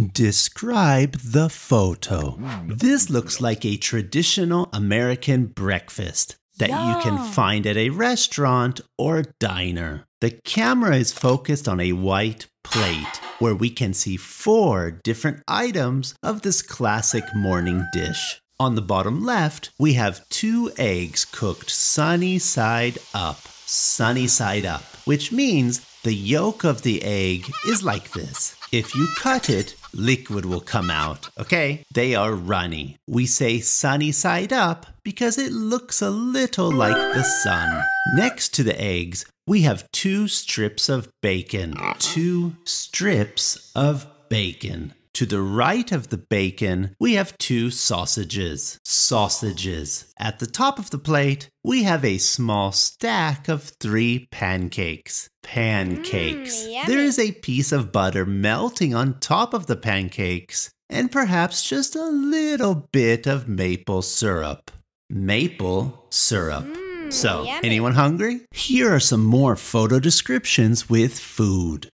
Describe the photo. Mm. This looks like a traditional American breakfast that yeah. you can find at a restaurant or diner. The camera is focused on a white plate where we can see four different items of this classic morning dish. On the bottom left, we have two eggs cooked sunny side up sunny side up, which means the yolk of the egg is like this. If you cut it, liquid will come out, okay? They are runny. We say sunny side up because it looks a little like the sun. Next to the eggs, we have two strips of bacon. Two strips of bacon. To the right of the bacon, we have two sausages. Sausages. At the top of the plate, we have a small stack of three pancakes. Pancakes. Mm, there is a piece of butter melting on top of the pancakes, and perhaps just a little bit of maple syrup. Maple syrup. Mm. So, anyone hungry? Here are some more photo descriptions with food.